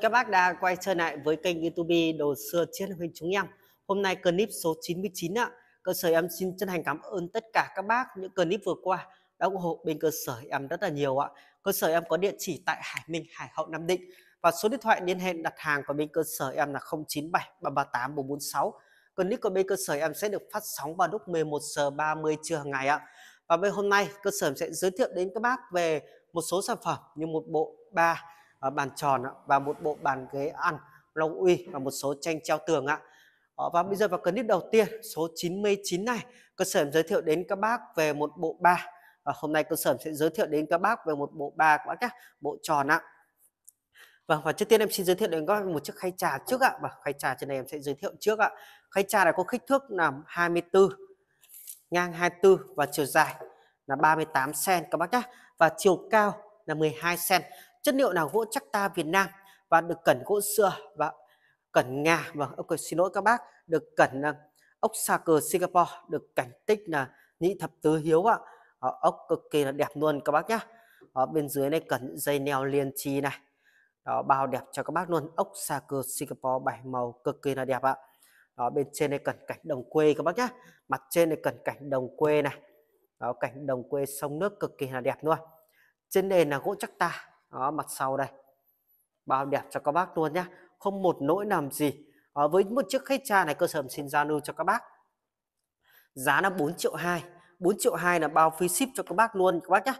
Các bác đã quay trở lại với kênh YouTube Đồ xưa chiến huynh chúng em. Hôm nay clip số 99 ạ. Cơ sở em xin chân thành cảm ơn tất cả các bác những clip vừa qua đã ủng hộ bên cơ sở em rất là nhiều ạ. Cơ sở em có địa chỉ tại Hải Minh, Hải Hậu, Nam Định và số điện thoại liên hệ đặt hàng của bên cơ sở em là 097 338 446. Clip của bên cơ sở em sẽ được phát sóng vào lúc 11 giờ 30 trưa hàng ngày ạ. Và bên hôm nay cơ sở sẽ giới thiệu đến các bác về một số sản phẩm như một bộ ba Ờ, bàn tròn và một bộ bàn ghế ăn long uy và một số tranh treo tường ạ ờ, và bây giờ vào clip đầu tiên số 99 này cơ sở giới thiệu đến các bác về một bộ ba và hôm nay cơ sở sẽ giới thiệu đến các bác về một bộ ba các bác nhé bộ tròn ạ Vâng, và trước tiên em xin giới thiệu đến các bác một chiếc khay trà trước ạ. Và khay trà trên này em sẽ giới thiệu trước ạ. Khay trà này có kích thước là 24 ngang 24 và chiều dài là 38 cm các bác nhé. Và chiều cao là 12 cm chất liệu là gỗ chắc ta Việt Nam và được cẩn gỗ xưa và cẩn ngà và okay, ờ, xin lỗi các bác được cẩn ờ, ốc sa cờ Singapore được cảnh tích là nhị thập tứ hiếu ạ à. ốc cực kỳ là đẹp luôn các bác nhá ở bên dưới này cẩn dây neo liên chi này đó bao đẹp cho các bác luôn ốc sa cờ Singapore bảy màu cực kỳ là đẹp ạ à. đó bên trên này cẩn cảnh đồng quê các bác nhá mặt trên này cẩn cảnh đồng quê này đó cảnh đồng quê sông nước cực kỳ là đẹp luôn trên nền là gỗ chắc ta đó, mặt sau đây bao đẹp cho các bác luôn nhé không một nỗi làm gì à, với một chiếc khách cha này cơ sở xin giao lưu cho các bác giá là 4 triệu 2 4 triệu 2 là bao phí ship cho các bác luôn các bác nhé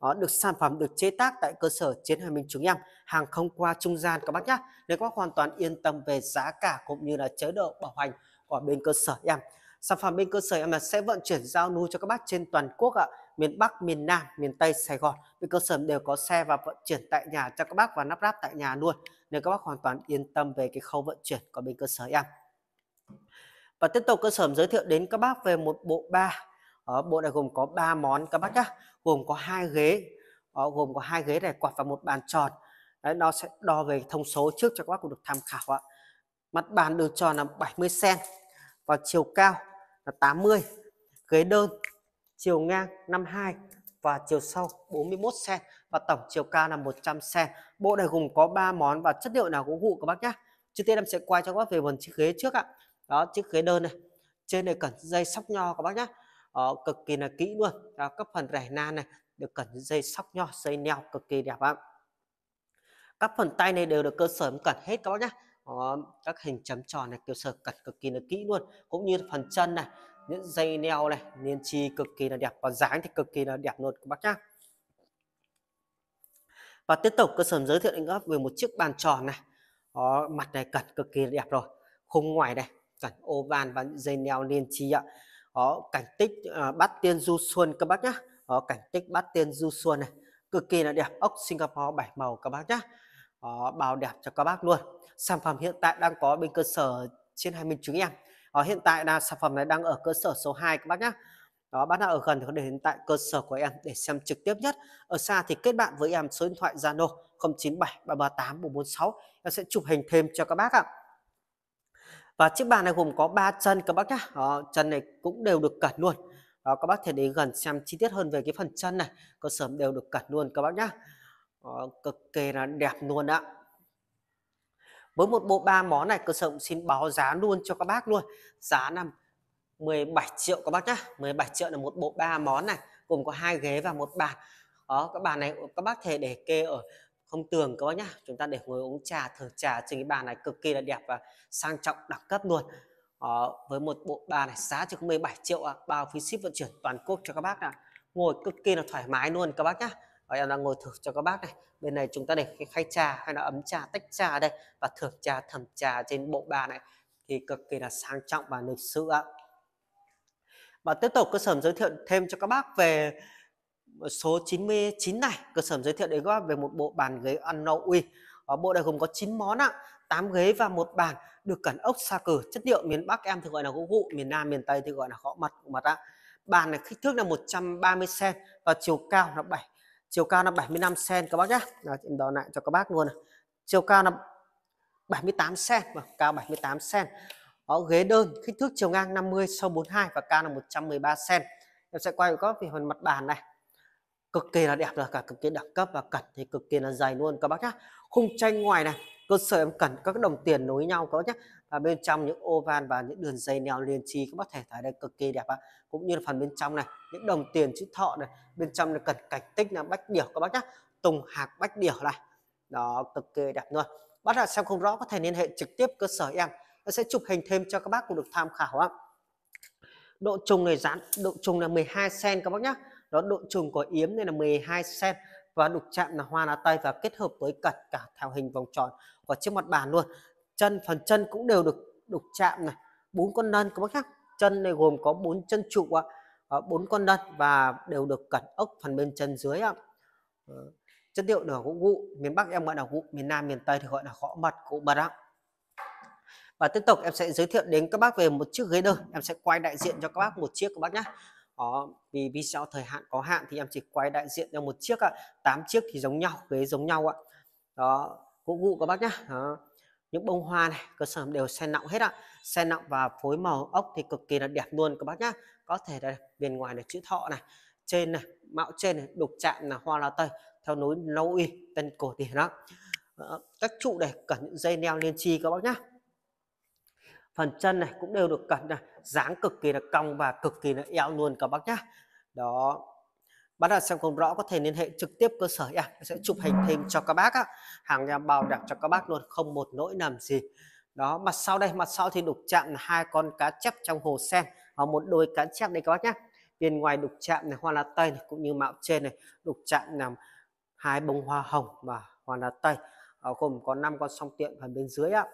đó, được sản phẩm được chế tác tại cơ sở chiến hàm minh chúng em hàng không qua trung gian các bác nhé nên các bác hoàn toàn yên tâm về giá cả cũng như là chế độ bảo hành của bên cơ sở em Sản phẩm bên cơ sở em là sẽ vận chuyển giao nuôi cho các bác trên toàn quốc ạ, miền Bắc, miền Nam, miền Tây, Sài Gòn. Bên cơ sở đều có xe và vận chuyển tại nhà cho các bác và lắp ráp tại nhà luôn. Nên các bác hoàn toàn yên tâm về cái khâu vận chuyển của bên cơ sở em. Và tiếp tục cơ sở giới thiệu đến các bác về một bộ ba. Ở ờ, bộ này gồm có 3 món các bác nhá, gồm có hai ghế, ở, ờ, gồm có hai ghế này quạt và một bàn tròn. Đấy, nó sẽ đo về thông số trước cho các bác cũng được tham khảo ạ. Mặt bàn đường tròn là 70 cm và chiều cao là 80 ghế đơn chiều ngang 52 và chiều sâu 41 cm và tổng chiều cao là 100 cm. Bộ này gồm có 3 món và chất liệu nào cũng vụ các bác nhá. Trước tiên em sẽ quay cho các bác về phần chiếc ghế trước ạ. Đó, chiếc ghế đơn này. Trên này cẩn dây sóc nho các bác nhá. Đó, cực kỳ là kỹ luôn. Đó, các phần rẻ nan này được cẩn dây sóc nho, dây neo cực kỳ đẹp ạ. Các phần tay này đều được cơ sở cẩn hết các bác nhá. Đó, các hình chấm tròn này kiểu sở cật cực kỳ là kỹ luôn cũng như phần chân này những dây neo này niên chi cực kỳ là đẹp và dáng thì cực kỳ là đẹp luôn các bác nhá và tiếp tục cơ sở giới thiệu đến các về một chiếc bàn tròn này Đó, mặt này cẩn cực kỳ là đẹp rồi khung ngoài này cẩn ô oval và dây neo niên chi ạ Đó, cảnh tích à, bát tiên du xuân các bác nhá Đó, cảnh tích bát tiên du xuân này cực kỳ là đẹp ốc Singapore bảy màu các bác nhá uh, bào đẹp cho các bác luôn sản phẩm hiện tại đang có bên cơ sở trên hai minh chứng em uh, ờ, hiện tại là sản phẩm này đang ở cơ sở số 2 các bác nhé đó bác nào ở gần thì có thể đến tại cơ sở của em để xem trực tiếp nhất ở xa thì kết bạn với em số điện thoại Zalo 097 338 446 em sẽ chụp hình thêm cho các bác ạ và chiếc bàn này gồm có 3 chân các bác nhá đó, chân này cũng đều được cẩn luôn đó, các bác thể đến gần xem chi tiết hơn về cái phần chân này cơ sở đều được cẩn luôn các bác nhá đó, ờ, cực kỳ là đẹp luôn ạ với một bộ ba món này cơ sở cũng xin báo giá luôn cho các bác luôn giá là 17 triệu các bác nhá 17 triệu là một bộ ba món này gồm có hai ghế và một bàn đó ờ, các bàn này các bác thể để kê ở không tường các bác nhá chúng ta để ngồi uống trà thử trà trên cái bàn này cực kỳ là đẹp và sang trọng đẳng cấp luôn đó, ờ, với một bộ ba này giá chỉ có 17 triệu à, bao phí ship vận chuyển toàn quốc cho các bác ạ ngồi cực kỳ là thoải mái luôn các bác nhá và em đang ngồi thử cho các bác này bên này chúng ta để cái khay trà hay là ấm trà tách trà đây và thưởng trà thẩm trà trên bộ bàn này thì cực kỳ là sang trọng và lịch sự ạ và tiếp tục cơ sở giới thiệu thêm cho các bác về số 99 này cơ sở giới thiệu đến các bác về một bộ bàn ghế ăn nâu uy ở bộ này gồm có 9 món ạ 8 ghế và một bàn được cẩn ốc xa cử chất liệu miền Bắc em thì gọi là gỗ vụ miền Nam miền Tây thì gọi là gõ mặt mặt ạ bàn này kích thước là 130 cm và chiều cao là 7 chiều cao là 75 cm các bác nhé đó em đo lại cho các bác luôn này. chiều cao là 78 cm và cao 78 cm đó, ghế đơn kích thước chiều ngang 50 sâu 42 và cao là 113 cm em sẽ quay các về phần mặt bàn này cực kỳ là đẹp rồi cả cực kỳ đẳng cấp và cẩn thì cực kỳ là dày luôn các bác nhé khung tranh ngoài này cơ sở em cần các đồng tiền nối nhau có nhé và bên trong những ô van và những đường dây neo liên chi các bác thể thấy đây cực kỳ đẹp ạ cũng như là phần bên trong này những đồng tiền chữ thọ này bên trong là cần cảnh tích là bách điểu các bác nhá tùng hạc bách điểu này đó cực kỳ đẹp luôn bác nào xem không rõ có thể liên hệ trực tiếp cơ sở em nó sẽ chụp hình thêm cho các bác cũng được tham khảo ạ độ trùng này dán độ trùng là 12 sen các bác nhá đó độ trùng của yếm này là 12 sen và đục chạm là hoa lá tay và kết hợp với cật cả theo hình vòng tròn của chiếc mặt bàn luôn chân phần chân cũng đều được đục chạm này bốn con nân có khác chân này gồm có bốn chân trụ ạ ờ, bốn con nân và đều được cẩn ốc phần bên chân dưới ạ ờ, chất liệu đỏ gỗ gụ miền bắc em gọi là gụ miền nam miền tây thì gọi là gõ mật cụ mật ạ và tiếp tục em sẽ giới thiệu đến các bác về một chiếc ghế đơn em sẽ quay đại diện cho các bác một chiếc các bác nhé đó, ờ, vì video thời hạn có hạn thì em chỉ quay đại diện cho một chiếc ạ tám chiếc thì giống nhau ghế giống nhau ạ đó gỗ gụ các bác nhé đó những bông hoa này cơ sở đều sen nọng hết ạ sen nọng và phối màu ốc thì cực kỳ là đẹp luôn các bác nhá có thể là bên ngoài là chữ thọ này trên này mạo trên này đục chạm là hoa lá tây theo núi lâu uy tân cổ điển đó ờ, các trụ này cẩn những dây neo liên chi các bác nhá phần chân này cũng đều được cẩn này dáng cực kỳ là cong và cực kỳ là eo luôn các bác nhá đó bác nào xem không rõ có thể liên hệ trực tiếp cơ sở nha sẽ chụp hình thêm cho các bác á. hàng nhà bảo đảm cho các bác luôn không một nỗi làm gì đó mặt sau đây mặt sau thì đục chạm hai con cá chép trong hồ sen và một đôi cá chép đây các bác nhé bên ngoài đục chạm này hoa lá tây này, cũng như mạo trên này đục chạm là hai bông hoa hồng và hoa lá tây ở gồm có năm con song tiện phần bên dưới ạ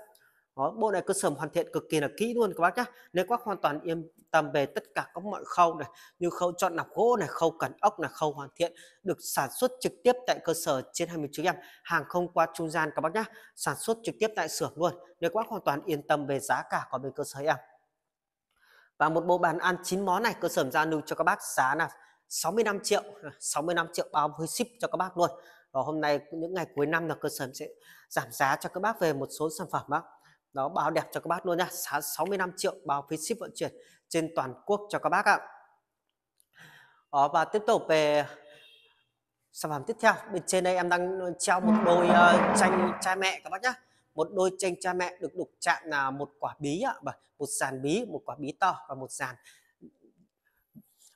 đó, bộ này cơ sở hoàn thiện cực kỳ là kỹ luôn các bác nhé nếu các bác hoàn toàn yên tâm về tất cả các mọi khâu này như khâu chọn nạp gỗ này khâu cẩn ốc là khâu hoàn thiện được sản xuất trực tiếp tại cơ sở trên 29 em hàng không qua trung gian các bác nhé sản xuất trực tiếp tại xưởng luôn nếu các bác hoàn toàn yên tâm về giá cả của bên cơ sở em và một bộ bàn ăn chín món này cơ sở giao lưu cho các bác giá là 65 triệu 65 triệu bao với ship cho các bác luôn và hôm nay những ngày cuối năm là cơ sở sẽ giảm giá cho các bác về một số sản phẩm bác nó bao đẹp cho các bác luôn nha 65 triệu bao phí ship vận chuyển trên toàn quốc cho các bác ạ đó, và tiếp tục về sản phẩm tiếp theo bên trên đây em đang treo một đôi uh, tranh cha mẹ các bác nhé một đôi tranh cha mẹ được đục chạm là một quả bí ạ một dàn bí một quả bí to và một dàn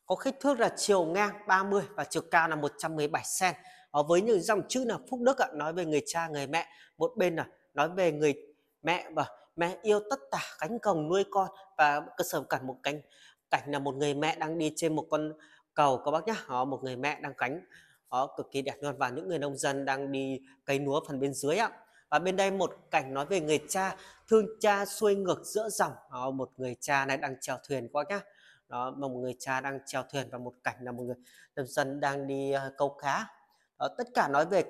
có kích thước là chiều ngang 30 và chiều cao là 117 cm với những dòng chữ là phúc đức ạ, nói về người cha người mẹ một bên là nói về người mẹ và mẹ yêu tất cả cánh cổng nuôi con và cơ sở cảnh một cảnh cảnh là một người mẹ đang đi trên một con cầu các bác nhá họ một người mẹ đang cánh đó, cực kỳ đẹp luôn và những người nông dân đang đi cấy lúa phần bên dưới ạ và bên đây một cảnh nói về người cha thương cha xuôi ngược giữa dòng đó, một người cha này đang chèo thuyền các bác nhá đó một người cha đang chèo thuyền và một cảnh là một người nông dân đang đi ờ, câu cá đó, tất cả nói về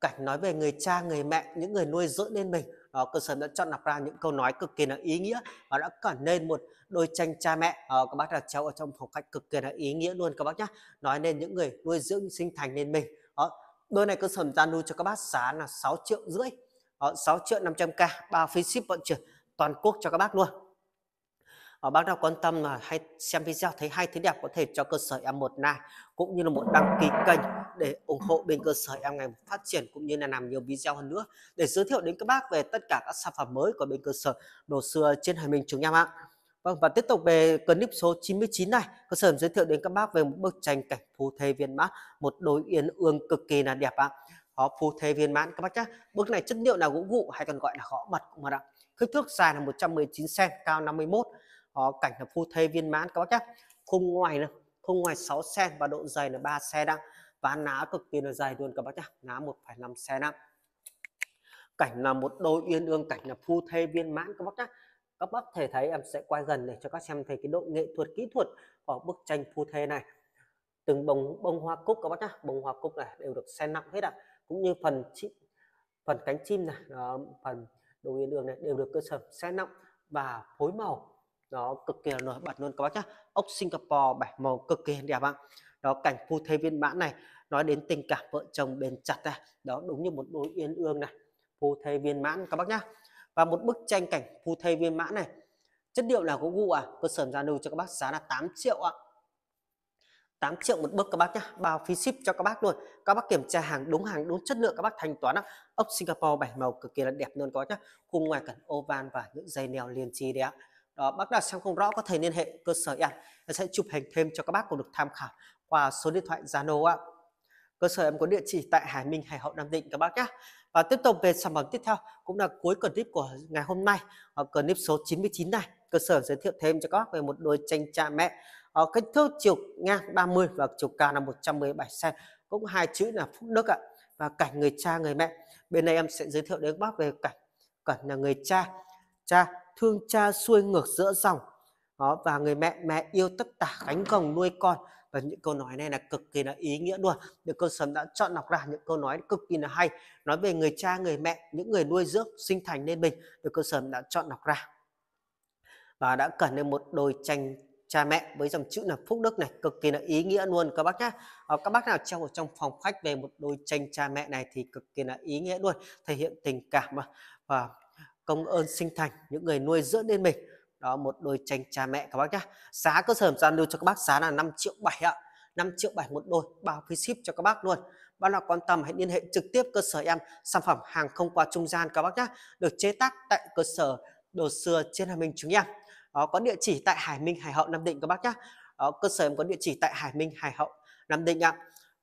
cảnh nói về người cha người mẹ những người nuôi dưỡng nên mình uh, cơ sở đã chọn lọc ra những câu nói cực kỳ là ý nghĩa và ờ, đã cản nên một đôi tranh cha mẹ uh, các bác là cháu ở trong phong cách cực kỳ là ý nghĩa luôn các bác nhé nói nên những người nuôi dưỡng sinh thành nên mình đó đôi này cơ sở ra nuôi cho các bác giá là 6 triệu rưỡi uh, 6 triệu 500k bao phí ship vận chuyển toàn quốc cho các bác luôn ở bác nào quan tâm mà hay xem video thấy hay thấy đẹp có thể cho cơ sở em một na cũng như là một đăng ký kênh để ủng hộ bên cơ sở em ngày phát triển cũng như là làm nhiều video hơn nữa để giới thiệu đến các bác về tất cả các sản phẩm mới của bên cơ sở đồ xưa trên hàng Minh chúng em ạ. Vâng và tiếp tục về clip số 99 này, cơ sở giới thiệu đến các bác về một bức tranh cảnh phù thê viên mãn, một đối yên ương cực kỳ là đẹp ạ. họ phù thê viên mãn các bác nhé. Bức này chất liệu là gỗ vụ hay còn gọi là gõ mật cũng ạ. Kích thước dài là 119 cm, cao 51. họ cảnh là phù thê viên mãn các bác nhé. Khung ngoài là khung ngoài 6 cm và độ dày là 3 cm đặng ván ná cực kỳ là dài luôn các bác nhá ná một phải xe cm cảnh là một đôi yên ương cảnh là phu thê viên mãn các bác nhá các bác thể thấy em sẽ quay gần để cho các xem thấy cái độ nghệ thuật kỹ thuật của bức tranh phu thê này từng bông bông hoa cúc các bác nhá bông hoa cúc này đều được xe nặng hết ạ à. cũng như phần chim phần cánh chim này đó, phần đôi yên ương này đều được cơ sở xe nặng và phối màu nó cực kỳ là nổi bật luôn các bác nhá ốc Singapore bảy màu cực kỳ đẹp ạ đó cảnh phu thê viên mãn này nói đến tình cảm vợ chồng bền chặt này đó đúng như một đôi yên ương này phù thê viên mãn các bác nhá và một bức tranh cảnh phù thê viên mãn này chất liệu là gỗ gu à cơ sở ra lưu cho các bác giá là 8 triệu ạ à. 8 triệu một bức các bác nhé bao phí ship cho các bác luôn các bác kiểm tra hàng đúng hàng đúng chất lượng các bác thanh toán ốc Singapore bảy màu cực kỳ là đẹp luôn các bác nhé khung ngoài cần oval và những dây neo liền chi đấy ạ đó bác nào xem không rõ có thể liên hệ cơ sở em sẽ chụp hình thêm cho các bác cùng được tham khảo qua số điện thoại Zalo ạ cơ sở em có địa chỉ tại Hải Minh, Hải Hậu, Nam Định các bác nhé. Và tiếp tục về sản phẩm tiếp theo cũng là cuối clip của ngày hôm nay, ờ, clip số 99 này, cơ sở giới thiệu thêm cho các bác về một đôi tranh cha mẹ ở ờ, kích thước chiều ngang 30 và chiều cao là 117 cm, cũng hai chữ là Phúc Đức ạ và cảnh người cha người mẹ. Bên này em sẽ giới thiệu đến các bác về cảnh cảnh là người cha, cha thương cha xuôi ngược giữa dòng đó và người mẹ mẹ yêu tất cả cánh cổng nuôi con và những câu nói này là cực kỳ là ý nghĩa luôn được cô sớm đã chọn lọc ra những câu nói cực kỳ là hay nói về người cha người mẹ những người nuôi dưỡng sinh thành nên mình được cô sớm đã chọn lọc ra và đã cần lên một đôi tranh cha mẹ với dòng chữ là phúc đức này cực kỳ là ý nghĩa luôn các bác nhé ờ, các bác nào treo ở trong phòng khách về một đôi tranh cha mẹ này thì cực kỳ là ý nghĩa luôn thể hiện tình cảm à, và công ơn sinh thành những người nuôi dưỡng nên mình đó một đôi tranh cha mẹ các bác nhá giá cơ sở gian lưu cho các bác giá là 5 triệu 7 ạ 5 triệu 7 một đôi bao phí ship cho các bác luôn bác nào quan tâm hãy liên hệ trực tiếp cơ sở em sản phẩm hàng không qua trung gian các bác nhé được chế tác tại cơ sở đồ xưa trên Hà Minh chúng em đó, có địa chỉ tại Hải Minh Hải Hậu Nam Định các bác nhé đó, cơ sở em có địa chỉ tại Hải Minh Hải Hậu Nam Định ạ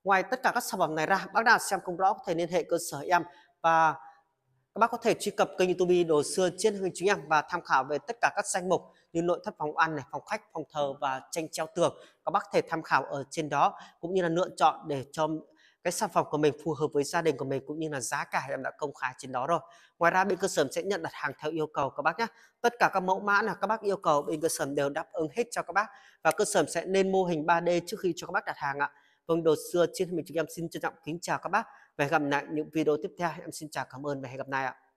ngoài tất cả các sản phẩm này ra bác nào xem không rõ có thể liên hệ cơ sở em và các bác có thể truy cập kênh YouTube đồ xưa trên Hưng chúng Em và tham khảo về tất cả các danh mục như nội thất phòng ăn này, phòng khách, phòng thờ và tranh treo tường. Các bác có thể tham khảo ở trên đó cũng như là lựa chọn để cho cái sản phẩm của mình phù hợp với gia đình của mình cũng như là giá cả em đã công khai trên đó rồi. Ngoài ra bên cơ sở sẽ nhận đặt hàng theo yêu cầu các bác nhé. Tất cả các mẫu mã là các bác yêu cầu bên cơ sở đều đáp ứng hết cho các bác và cơ sở sẽ lên mô hình 3D trước khi cho các bác đặt hàng ạ. Vâng đồ xưa trên mình chúng em xin trân trọng kính chào các bác và hẹn gặp lại những video tiếp theo em xin chào cảm ơn và hẹn gặp lại ạ